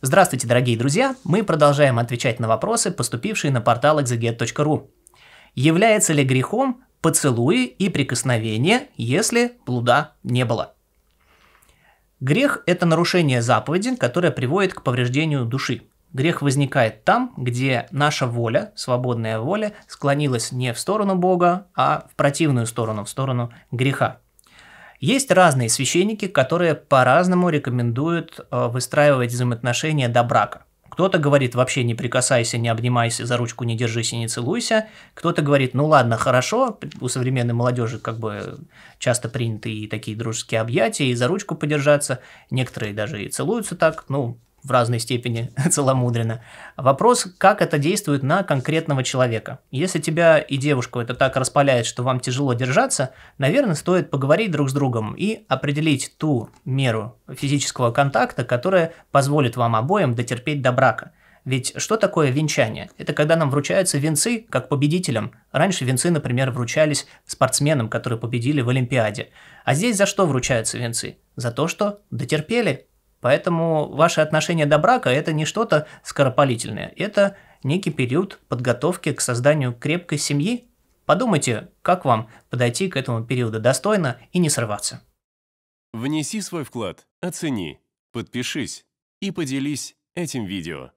Здравствуйте, дорогие друзья! Мы продолжаем отвечать на вопросы, поступившие на портал exeget.ru. Является ли грехом поцелуи и прикосновения, если блуда не было? Грех – это нарушение заповеди, которое приводит к повреждению души. Грех возникает там, где наша воля, свободная воля, склонилась не в сторону Бога, а в противную сторону, в сторону греха. Есть разные священники, которые по-разному рекомендуют э, выстраивать взаимоотношения до брака. Кто-то говорит, вообще не прикасайся, не обнимайся, за ручку не держись и не целуйся. Кто-то говорит, ну ладно, хорошо, у современной молодежи как бы часто приняты и такие дружеские объятия, и за ручку подержаться. Некоторые даже и целуются так, ну, в разной степени целомудренно. Вопрос, как это действует на конкретного человека. Если тебя и девушку это так распаляет, что вам тяжело держаться, наверное, стоит поговорить друг с другом и определить ту меру физического контакта, которая позволит вам обоим дотерпеть до брака. Ведь что такое венчание? Это когда нам вручаются венцы как победителям. Раньше венцы, например, вручались спортсменам, которые победили в Олимпиаде. А здесь за что вручаются венцы? За то, что дотерпели, Поэтому ваше отношение до брака – это не что-то скоропалительное, это некий период подготовки к созданию крепкой семьи. Подумайте, как вам подойти к этому периоду достойно и не сорваться. Внеси свой вклад, оцени, подпишись и поделись этим видео.